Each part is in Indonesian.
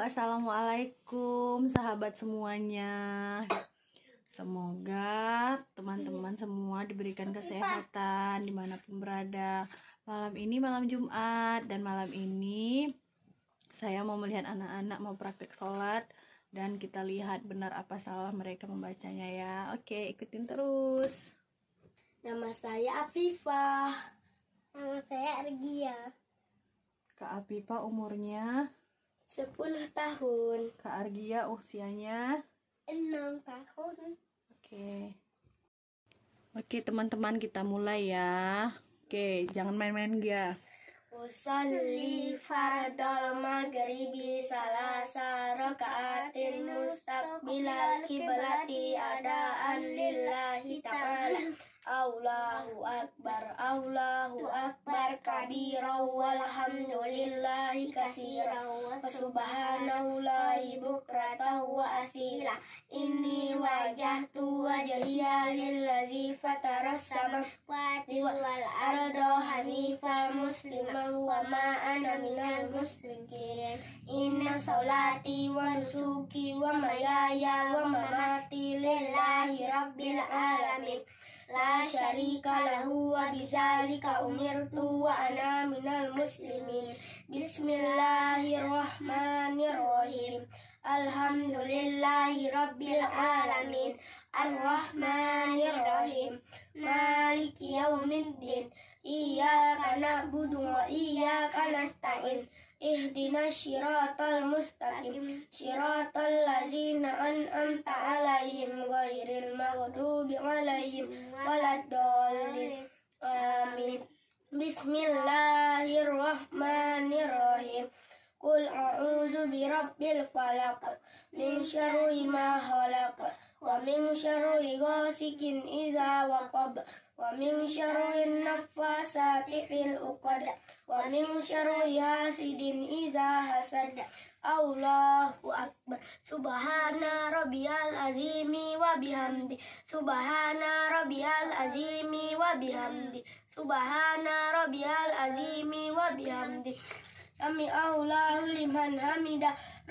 assalamualaikum sahabat semuanya. Semoga teman-teman semua diberikan kesehatan dimanapun berada. Malam ini malam Jumat dan malam ini saya mau melihat anak-anak mau praktek sholat dan kita lihat benar apa salah mereka membacanya ya. Oke ikutin terus. Nama saya Afifah. Nama saya Argia. Kak Afifah umurnya 10 tahun. Kak Argia usianya? 6 tahun. Oke. Okay. Oke, okay, teman-teman kita mulai ya. Oke, okay, jangan main-main ya. Usalli fardal maghribi salasa raka'atin mustaqbilal kiblati adaan lillahi ta'ala Allahu Akbar Allahu Akbar kabira walhamdulillahi kasira wa subhanallahi bukrata wa asila inni wajahtu wajhiya lillazi fatara samawati wal arda hanifa musliman wa ma ana minal musyrikin inna salati wa nusuki wa mayaya wa mamati lillahi rabbil alamin La syarika lahu wa bizalika umirtu wa ana muslimin Bismillahirrahmanirrahim Alhamdulillahi rabbil alamin Ar-Rahmanirrahim Maliki yaumin din Iyaka na'budu اهدنا الصراط المستقيم صراط الذين أنعمت عليهم غير المغضوب عليهم ولا الضالين آمين بسم الله الرحمن الرحيم قل أعوذ برب الفلق من شر ما خلق ومن شر غاسق إذا وقب ومن شر النفاسات في الأقد ومن شر ياسد إذا حسد الله أكبر سبحان ربي العظيم وبحمد سبحان ربي العظيم وبحمد سبحان ربي العظيم وبحمد سمع الله لمن حمد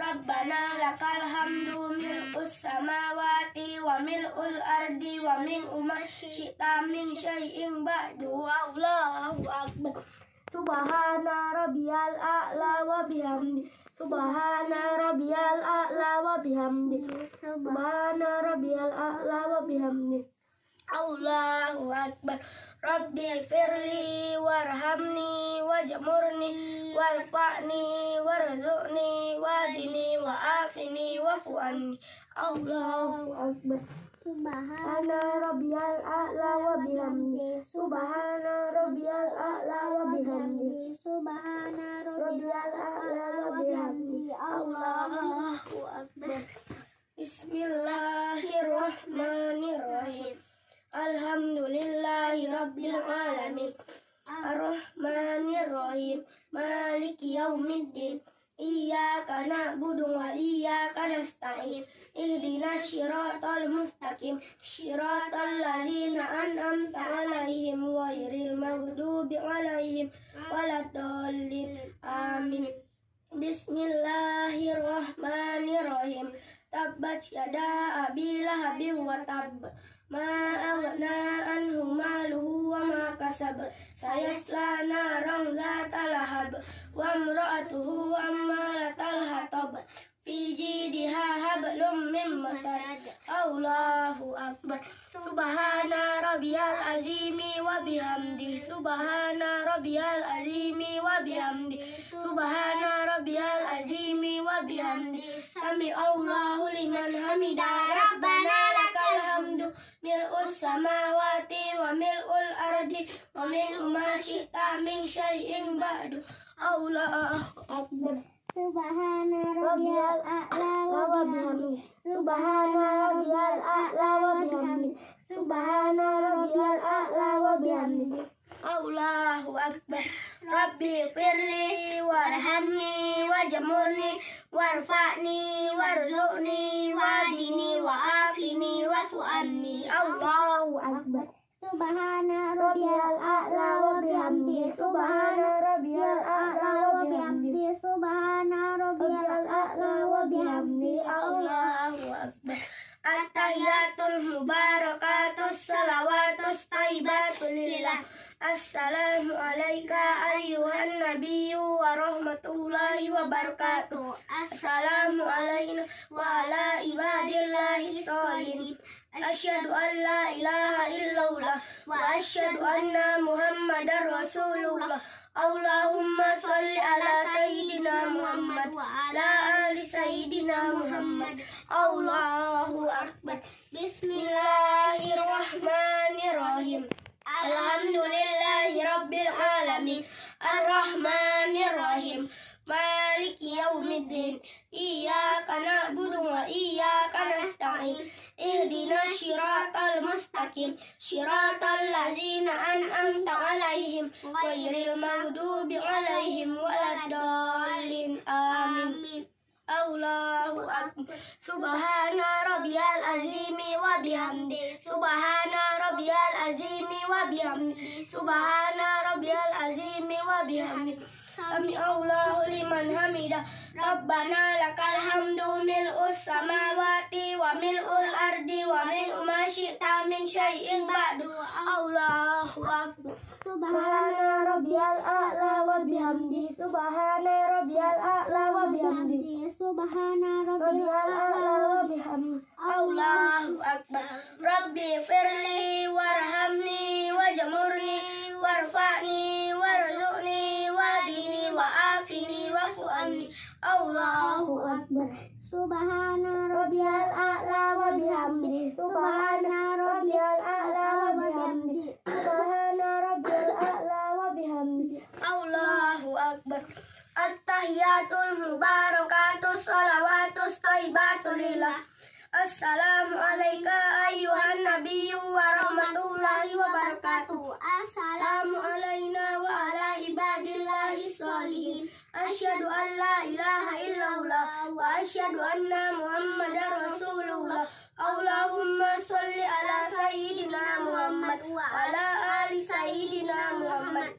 ربنا لك الحمد من us samawati wamil mil ul ardi wa min umashi min syai'in ba'du Allahu akbar Subhana rabbiyal a'la wa bihamdi Subhana rabbiyal a'la wa bihamdi Subhana rabbiyal a'la wa bihamdi Allahu akbar Rabbi firli warhamni wajmurni warfa'ni warzuqni wadini wa'afini wa'fu'anni Allahu Akbar Subhana rabbiyal a'la wa bihamdi Subhana rabbiyal a'la wa bihamdi Subhana rabbiyal a'la wa bihamdi Allahu Akbar Bismillahirrahmanirrahim Alhamdulillahi Rabbil Alamin Ar-Rahmanirrahim Maliki Yaumiddin Iyaka na'budu wa iyaka nasta'in Ihdina shiratal mustaqim Shiratal lazina an'amta alaihim Wairil maghdubi alaihim Waladolin Amin Bismillahirrahmanirrahim Tabbat yada abilah habib wa tabbat Subhanallah, agna anhu Allahu Akbar Subhana azimi wa bihamdi Subhana rabbiyal azimi wa bihamdi Subhana rabbiyal azimi wa bihamdi Sami Allahu liman hamida Rabbana mil'us samawati wa mil'ul ardi wa min umasita min Allah Akbar Subhana rabbiyal a'la Subhana rabbiyal a'la Subhana rabbiyal a'la wa Allahu Akbar Rabbi firli warhamni wajmurni warfa'ni warzuqni wadini wa'afini wasu'anni Allahu Akbar Subhana rabbiyal a'la wa bihamdi Subhana rabbiyal a'la wa bihamdi Subhana rabbiyal a'la wa bihamdi Allahu Akbar at mubarak Assalamualaikum ayuhan nabiyyu wa rahmatullahi wa barakatuh. Assalamualaikum wa ala ibadillahi salim. Asyhadu an la ilaha illallah wa asyhadu anna Muhammadar Rasulullah. Allahumma salli ala sayyidina Muhammad wa ala ali sayyidina Muhammad. Allahu akbar. Bismillahirrahmanirrahim. الرحمن الرحيم مالك يوم الدين إياك نعبد وإياك نستعين اهدنا الشراط المستقيم صراط الذين أنعمت عليهم غير المغضوب عليهم ولا الضالين آمين الله أكبر سبحان ربي العظيم وبحمده سبحان ربي العظيم wa bihamdi subhana rabbiyal azimi wa bihamdi sami allahu liman hamida rabbana lakal hamdu mil samawati wa mil ardi wa mil ma syi'ta min syai'in ba'du allahu akbar Subhana rabbiyal a'la wa bihamdi Subhana rabbiyal a'la wa bihamdi Subhana rabbiyal a'la wa bihamdi Allahu akbar Rabbi firli warhamni wajmurni warfa'ni warzuqni wadini wa'afini wa'fu'amni Allahu akbar Subhana rabbiyal a'la wa bihamdi Subhana rabbiyal At-tahiyatul mubarakatus salawatus taibatul lillah. Assalamualaikum ayuhan nabiyyu wa rahmatullahi wa barakatuh. Assalamu alaina wa ala ibadillahi sholihin. Asyhadu an la ilaha illallah wa asyhadu anna Muhammadar rasulullah. Allahumma sholli ala sayyidina Muhammad wa ala ali sayyidina Muhammad.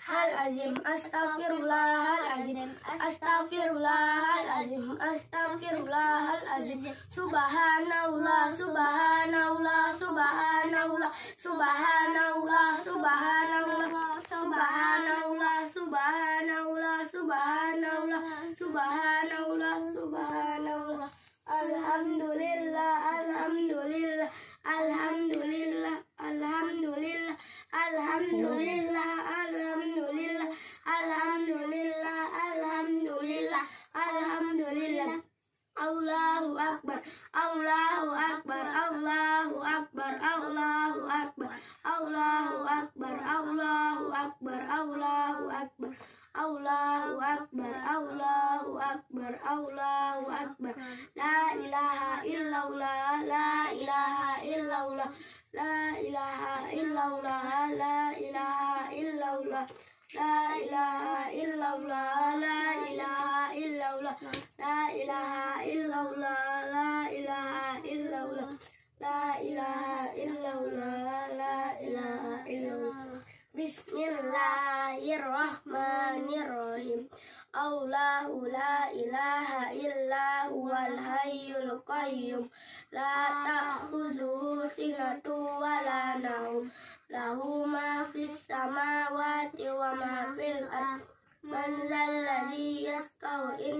Astagfirullahaladzim Astagfirullahaladzim Astagfirullahaladzim Astagfirullahaladzim Subhanallah Subhanallah Subhanallah Subhanallah Subhanallah Subhanallah Subhanallah Subhanallah Subhanallah Subhanallah Alhamdulillah Alhamdulillah Alhamdulillah Alhamdulillah Alhamdulillah, alhamdulillah, alhamdulillah, alhamdulillah, alhamdulillah. Allahu Akbar, لا إله إلا الله لا إله إلا الله لا إله إلا الله لا إله إلا الله بسم الله الرحمن الرحيم الله لا إله إلا هو الحي القيوم لا تأخذه سنة ولا نوم له ما في السماوات وما في الأرض من ذا الذي يسقى إن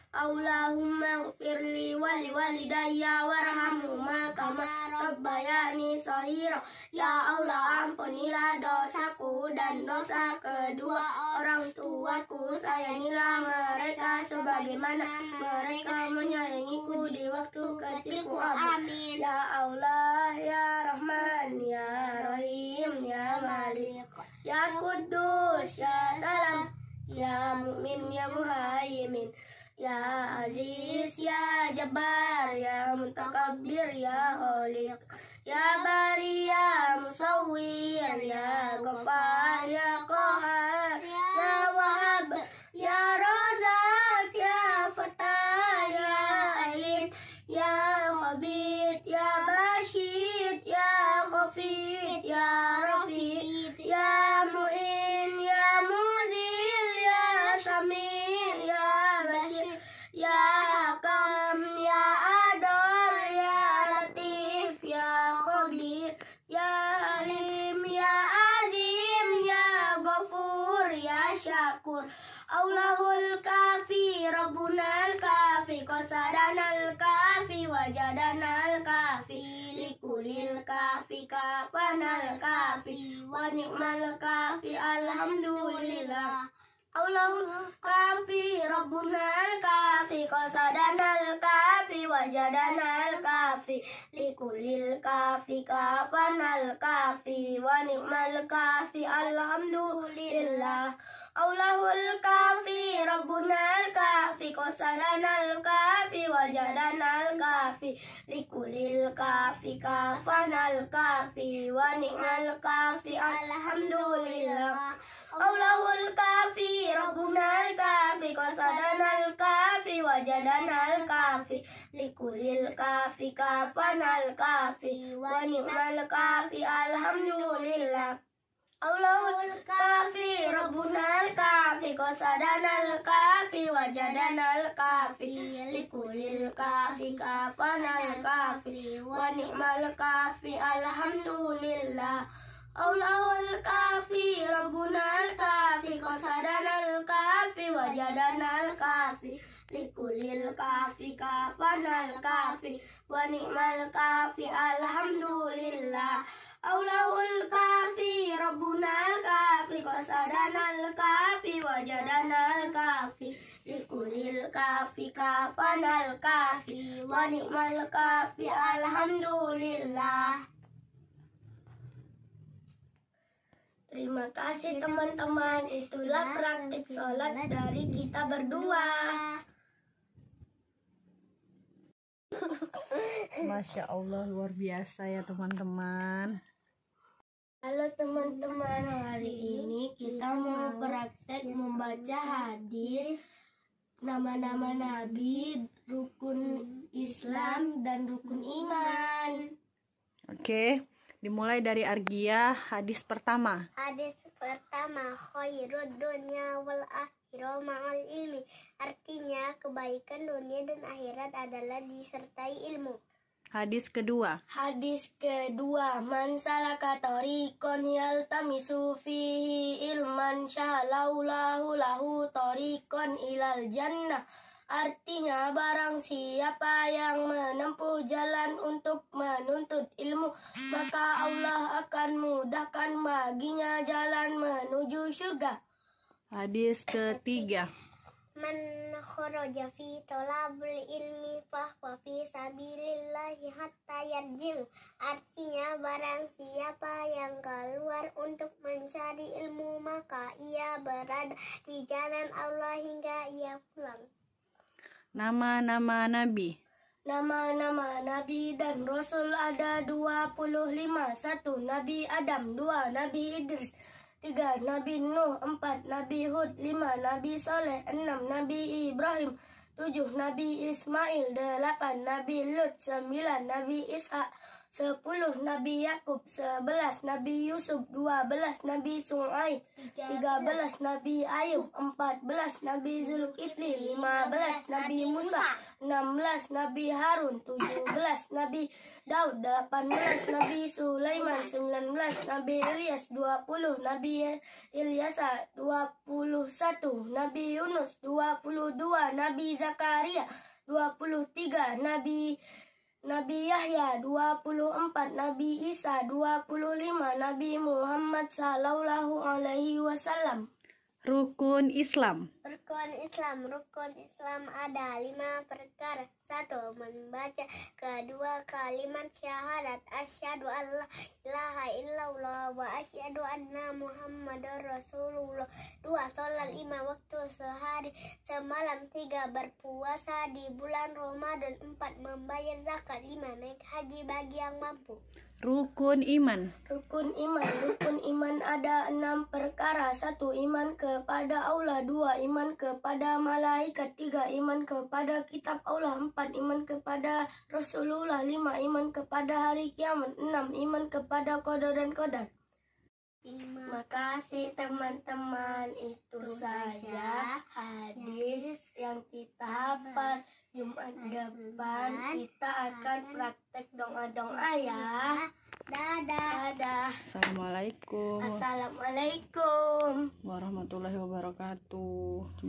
Allahumma gfirli wali walidayya warhamhuma kama rabbayani sahira Ya Allah ampunilah dosaku dan dosa kedua orang tuaku Sayangilah mereka sebagaimana mereka menyayangiku di waktu kecilku Amin Ya Allah ya Rahman ya Rahim ya Malik Ya Kudus ya Salam Ya Mu'min ya Muhaimin Ya Aziz, Ya Jabbar, Ya Muntakabir, Ya Holik Ya Bari, Ya Musawir, Ya Ghafar syakur Allahul kafi Rabbunal kafi Qasadanal kafi Wajadanal kafi Likulil kafi Kapanal kafi Wa kafi Alhamdulillah Allahul kafi Rabbunal kafi Qasadanal kafi Wajadanal kafi Likulil kafi Kapanal kafi Wa kafi Alhamdulillah Allahul kafi Rabbunal kafi al kafi Wajadanal kafi Likulil kafi Kafanal kafi Waniknal kafi Alhamdulillah Allahul kafi Rabbunal kafi al kafi Wajadanal kafi Likulil kafi Kafanal kafi Waniknal kafi Alhamdulillah Allahul kafi Rabbunal kafi Qasadanal kafi Wajadanal kafi Likulil kafi kapanal kafi Wa ni'mal kafi Alhamdulillah Allahul kafi Rabbunal kafi Qasadanal kafi Wajadanal kafi likulil kafi kafanal kafi wa ni'mal kafi alhamdulillah Aulahul kafi rabbunal kafi qasadanal kafi wajadanal kafi likulil kafi kafanal kafi wa ni'mal kafi alhamdulillah Terima kasih teman-teman, itulah praktik sholat dari kita berdua. Masya Allah luar biasa ya teman-teman Halo teman-teman hari ini kita mau praktek membaca hadis Nama-nama Nabi, rukun Islam, dan rukun iman Oke, dimulai dari Argia hadis pertama Hadis pertama Khairud dunia wal akhir khairu ilmi. Artinya, kebaikan dunia dan akhirat adalah disertai ilmu. Hadis kedua. Hadis kedua, man salaka tariqan yaltamisu fihi ilman syahalaulahu lahu torikon ilal jannah. Artinya barang siapa yang menempuh jalan untuk menuntut ilmu Maka Allah akan mudahkan baginya jalan menuju surga Hadis ketiga. Man kharaja fi talabul ilmi fahuwa fi sabilillahi hatta Artinya barang siapa yang keluar untuk mencari ilmu maka ia berada di jalan Allah hingga ia pulang. Nama-nama Nabi Nama-nama Nabi dan Rasul ada 25 Satu Nabi Adam, dua Nabi Idris Tiga, Nabi Nuh. Empat, Nabi Hud. Lima, Nabi Saleh. Enam, Nabi Ibrahim. Tujuh, Nabi Ismail. Delapan, Nabi Lut. Sembilan, Nabi Ishak. sepuluh Nabi Yakub, sebelas Nabi Yusuf, dua belas Nabi Sungai tiga belas Nabi Ayub, empat belas Nabi Zulkifli, lima belas Nabi Musa, enam belas Nabi Harun, tujuh belas Nabi Daud, delapan belas Nabi Sulaiman, sembilan belas Nabi Ilyas, dua puluh Nabi Ilyasa, dua puluh satu Nabi Yunus, dua puluh dua Nabi Zakaria, dua puluh tiga Nabi Nabi Yahya 24, Nabi Isa 25, Nabi Muhammad sallallahu alaihi wasallam. Rukun Islam. Rukun Islam Rukun Islam ada lima perkara Satu, membaca Kedua, kalimat syahadat Asyadu Allah ilaha illallah Wa asyadu anna Muhammadur Rasulullah Dua, solat lima waktu sehari Semalam tiga, berpuasa di bulan Ramadan Empat, membayar zakat Lima, naik haji bagi yang mampu Rukun iman. Rukun iman. Rukun iman ada enam perkara. Satu, iman kepada Allah. Dua, iman kepada malaikat. Tiga, iman kepada kitab Allah. Empat, iman kepada Rasulullah. Lima, iman kepada hari kiamat. Enam, iman kepada kodo dan kodar. Terima kasih teman-teman. Itu, Itu saja hadis yang kita hafal. Jumat depan kita akan praktek dong doa ya. Dadah. Dadah. Assalamualaikum. Assalamualaikum. Warahmatullahi wabarakatuh.